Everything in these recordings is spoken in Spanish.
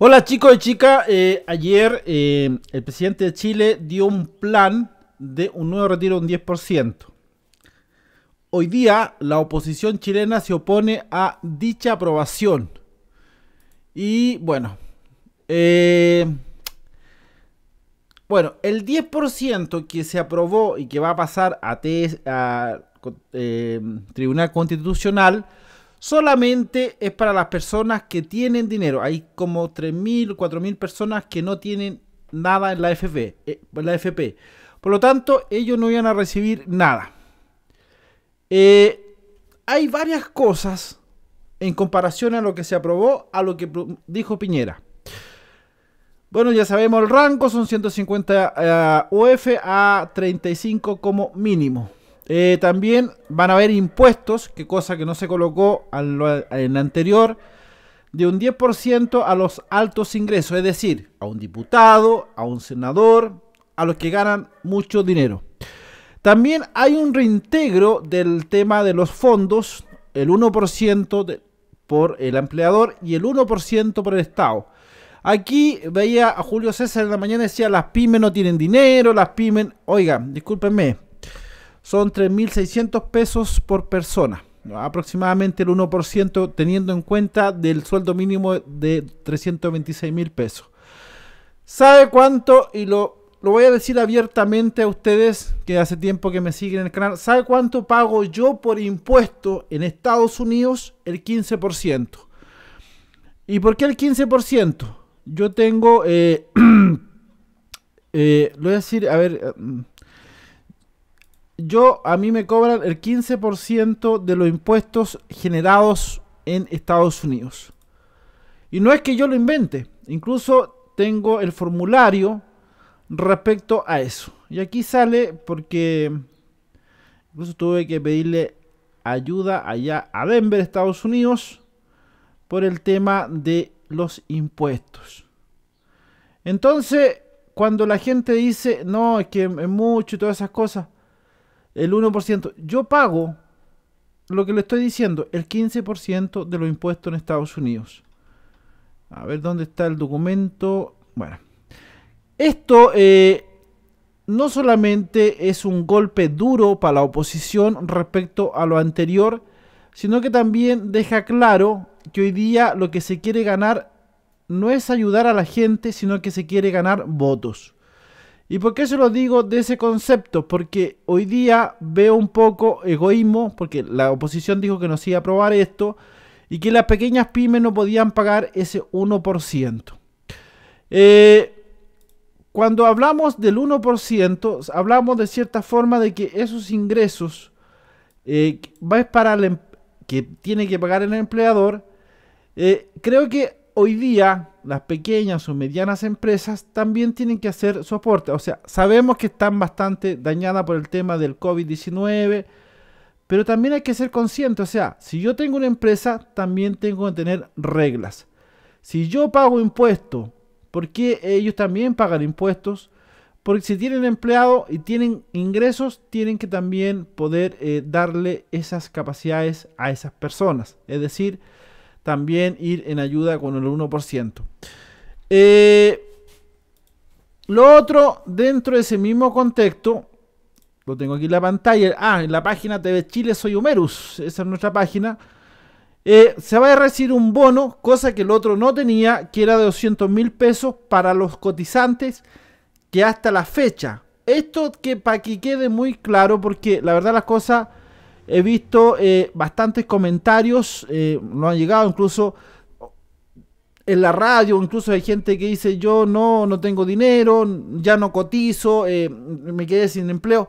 Hola chicos y chicas, eh, ayer eh, el presidente de Chile dio un plan de un nuevo retiro de un 10%. Hoy día la oposición chilena se opone a dicha aprobación. Y bueno, eh, bueno, el 10% que se aprobó y que va a pasar a, a Tribunal Constitucional solamente es para las personas que tienen dinero. Hay como 3.000, 4.000 personas que no tienen nada en la, FP, eh, la FP. Por lo tanto, ellos no iban a recibir nada. Eh, hay varias cosas en comparación a lo que se aprobó, a lo que dijo Piñera. Bueno, ya sabemos el rango, son 150 UF eh, a 35 como mínimo. Eh, también van a haber impuestos, que cosa que no se colocó en la anterior, de un 10% a los altos ingresos, es decir, a un diputado, a un senador, a los que ganan mucho dinero. También hay un reintegro del tema de los fondos, el 1% por el empleador y el 1% por el Estado. Aquí veía a Julio César en la mañana decía, las pymes no tienen dinero, las pymes, oiga, discúlpenme, son 3.600 pesos por persona, aproximadamente el 1% teniendo en cuenta del sueldo mínimo de 326.000 pesos. ¿Sabe cuánto? Y lo, lo voy a decir abiertamente a ustedes que hace tiempo que me siguen en el canal. ¿Sabe cuánto pago yo por impuesto en Estados Unidos? El 15%. ¿Y por qué el 15%? Yo tengo... Eh, lo eh, voy a decir, a ver... Eh, yo a mí me cobran el 15% de los impuestos generados en Estados Unidos. Y no es que yo lo invente, incluso tengo el formulario respecto a eso. Y aquí sale porque incluso tuve que pedirle ayuda allá a Denver, Estados Unidos, por el tema de los impuestos. Entonces, cuando la gente dice, no, es que es mucho y todas esas cosas, el 1%. Yo pago lo que le estoy diciendo, el 15% de los impuestos en Estados Unidos. A ver dónde está el documento. Bueno, esto eh, no solamente es un golpe duro para la oposición respecto a lo anterior, sino que también deja claro que hoy día lo que se quiere ganar no es ayudar a la gente, sino que se quiere ganar votos. ¿Y por qué se lo digo de ese concepto? Porque hoy día veo un poco egoísmo, porque la oposición dijo que no se iba a aprobar esto y que las pequeñas pymes no podían pagar ese 1%. Eh, cuando hablamos del 1%, hablamos de cierta forma de que esos ingresos eh, para el em, que tiene que pagar el empleador. Eh, creo que hoy día las pequeñas o medianas empresas también tienen que hacer soporte O sea, sabemos que están bastante dañadas por el tema del COVID-19, pero también hay que ser consciente. O sea, si yo tengo una empresa, también tengo que tener reglas. Si yo pago impuestos, ¿por qué ellos también pagan impuestos? Porque si tienen empleado y tienen ingresos, tienen que también poder eh, darle esas capacidades a esas personas. Es decir, también ir en ayuda con el 1%. Eh, lo otro, dentro de ese mismo contexto, lo tengo aquí en la pantalla. Ah, en la página TV Chile Soy Humerus. Esa es nuestra página. Eh, se va a recibir un bono, cosa que el otro no tenía, que era de 200 mil pesos para los cotizantes que hasta la fecha. Esto que para que quede muy claro, porque la verdad las cosas he visto eh, bastantes comentarios, eh, no han llegado incluso en la radio, incluso hay gente que dice yo no, no tengo dinero, ya no cotizo, eh, me quedé sin empleo.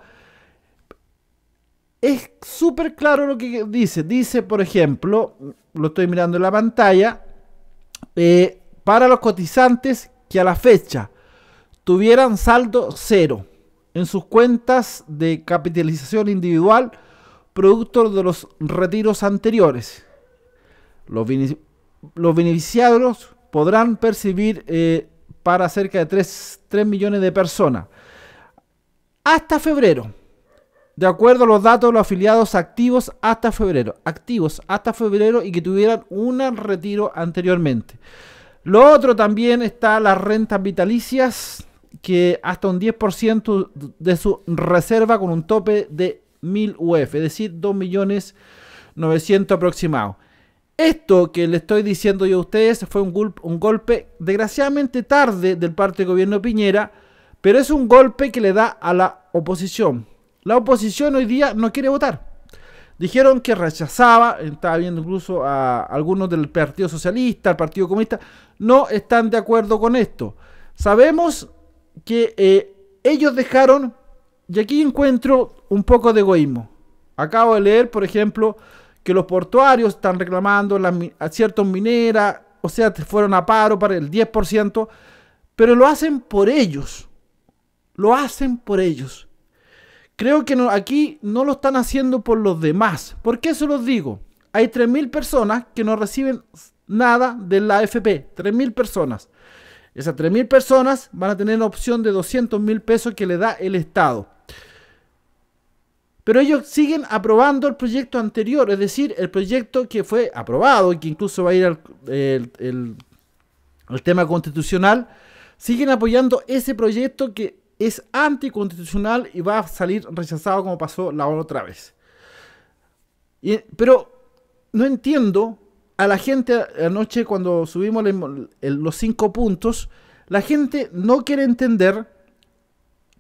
Es súper claro lo que dice. Dice, por ejemplo, lo estoy mirando en la pantalla, para los cotizantes que a la fecha tuvieran saldo cero en sus cuentas de capitalización individual, producto de los retiros anteriores. Los, los podrán percibir eh, para cerca de 3, 3 millones de personas. Hasta febrero. De acuerdo a los datos de los afiliados activos hasta febrero. Activos hasta febrero y que tuvieran un retiro anteriormente. Lo otro también está las rentas vitalicias, que hasta un 10% de su reserva con un tope de mil UF, es decir, 2.900.000 millones aproximados. Esto que le estoy diciendo yo a ustedes fue un, un golpe desgraciadamente tarde del parte del gobierno Piñera, pero es un golpe que le da a la oposición. La oposición hoy día no quiere votar. Dijeron que rechazaba, estaba viendo incluso a algunos del Partido Socialista, el Partido Comunista, no están de acuerdo con esto. Sabemos que eh, ellos dejaron y aquí encuentro un poco de egoísmo. Acabo de leer, por ejemplo, que los portuarios están reclamando a ciertos mineras, o sea, fueron a paro para el 10%, pero lo hacen por ellos. Lo hacen por ellos. Creo que aquí no lo están haciendo por los demás. ¿Por qué se los digo? Hay 3.000 personas que no reciben nada de la AFP. 3.000 personas. Esas 3.000 personas van a tener la opción de 200.000 pesos que le da el Estado. Pero ellos siguen aprobando el proyecto anterior, es decir, el proyecto que fue aprobado y que incluso va a ir al el, tema constitucional, siguen apoyando ese proyecto que es anticonstitucional y va a salir rechazado como pasó la otra vez. pero no entiendo a la gente anoche cuando subimos los cinco puntos, la gente no quiere entender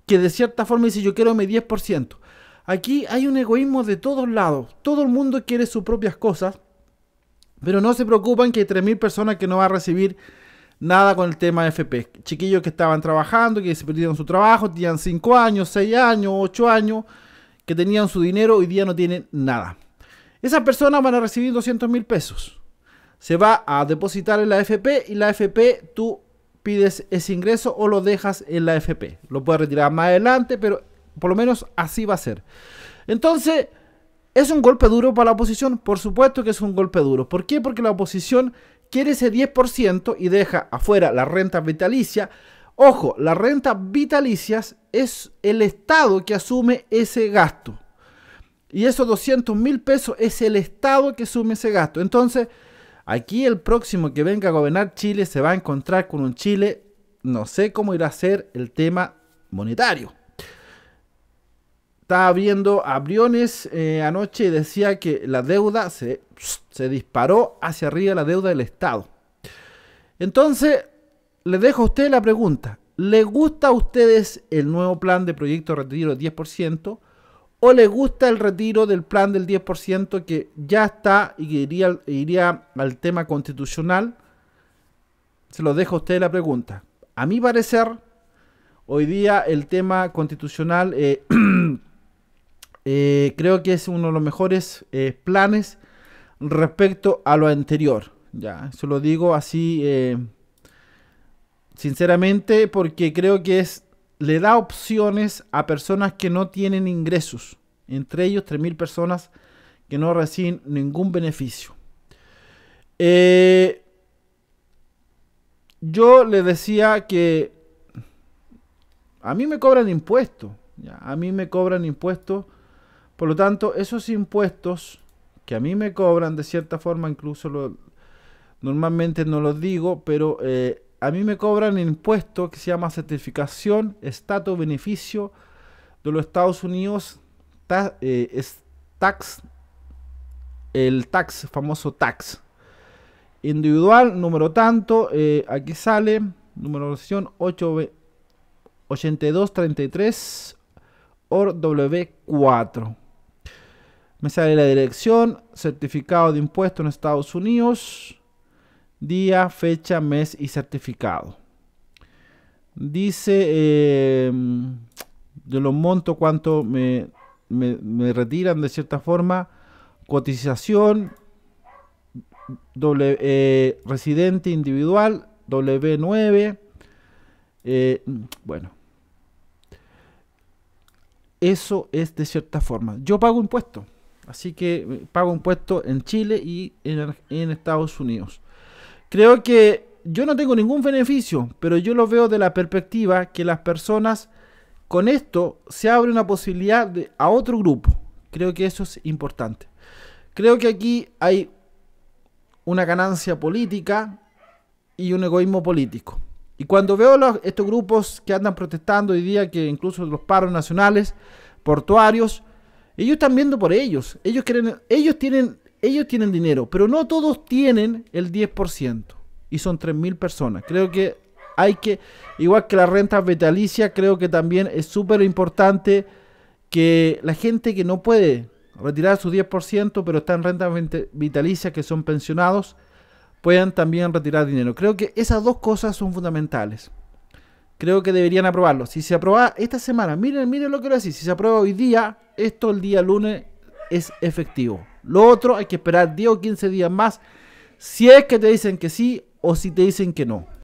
que de cierta forma dice yo quiero mi 10%. Aquí hay un egoísmo de todos lados. Todo el mundo quiere sus propias cosas, pero no se preocupan que hay 3.000 personas que no va a recibir nada con el tema de FP. Chiquillos que estaban trabajando, que se perdieron su trabajo, tenían 5 años, 6 años, 8 años, que tenían su dinero, hoy día no tienen nada. Esas personas van a recibir 200.000 mil pesos. Se va a depositar en la FP y la FP tú pides ese ingreso o lo dejas en la FP. Lo puedes retirar más adelante, pero por lo menos así va a ser. Entonces, es un golpe duro para la oposición. Por supuesto que es un golpe duro. ¿Por qué? Porque la oposición quiere ese 10% y deja afuera la renta vitalicia. Ojo, la renta vitalicias es el Estado que asume ese gasto. Y esos 200 mil pesos es el Estado que asume ese gasto. Entonces, aquí el próximo que venga a gobernar Chile se va a encontrar con un Chile, no sé cómo irá a ser el tema monetario. Estaba viendo abriones eh, anoche y decía que la deuda se, se disparó hacia arriba, la deuda del Estado. Entonces, le dejo a usted la pregunta. ¿Le gusta a ustedes el nuevo plan de proyecto de retiro del 10%? ¿O le gusta el retiro del plan del 10% que ya está y que iría, iría al tema constitucional? Se lo dejo a ustedes la pregunta. A mi parecer, hoy día el tema constitucional eh, eh, creo que es uno de los mejores eh, planes respecto a lo anterior. Ya, eso lo digo así eh, sinceramente porque creo que es le da opciones a personas que no tienen ingresos. Entre ellos 3.000 personas que no reciben ningún beneficio. yo le decía que a mí me cobran impuestos. a mí me cobran impuestos por lo tanto, esos impuestos que a mí me cobran de cierta forma, incluso normalmente no los digo, pero eh, a mí me cobran impuestos que se llama certificación, estatus, beneficio de los Estados Unidos, eh, tax, el tax, famoso tax. Individual, número tanto, eh, aquí sale, número número 8233 OR W4. Me sale la dirección, certificado de impuesto en Estados Unidos, día, fecha, mes y certificado. Dice de em, los montos cuánto me, retiran de cierta forma, cotización, eh, residente individual, W9, eh, bueno, eso es de cierta forma. Yo pago impuesto, Así que eh, pago impuestos en Chile y en, Estados Unidos. Creo que yo no tengo ningún beneficio, pero yo lo veo de la perspectiva que las personas con esto se abre una posibilidad a otro grupo. Creo que eso es importante. Creo que aquí hay una ganancia política y un egoísmo político. Y cuando veo los, estos grupos que andan protestando hoy día, que incluso los paros nacionales, portuarios, ellos están viendo por ellos. Ellos, quieren, ellos, tienen, ellos tienen dinero, pero no todos tienen el 10%. Y son 3.000 personas. Creo que hay que, igual que las rentas vitalicias, creo que también es súper importante que la gente que no puede retirar su 10%, pero está en rentas vitalicias, que son pensionados, puedan también retirar dinero. Creo que esas dos cosas son fundamentales creo que deberían aprobarlo. Si se aprueba esta semana, miren, miren lo que lo decir, si se aprueba hoy día, esto el día lunes es efectivo. Lo otro hay que esperar 10 o 15 días más si es que te dicen que sí o si te dicen que no.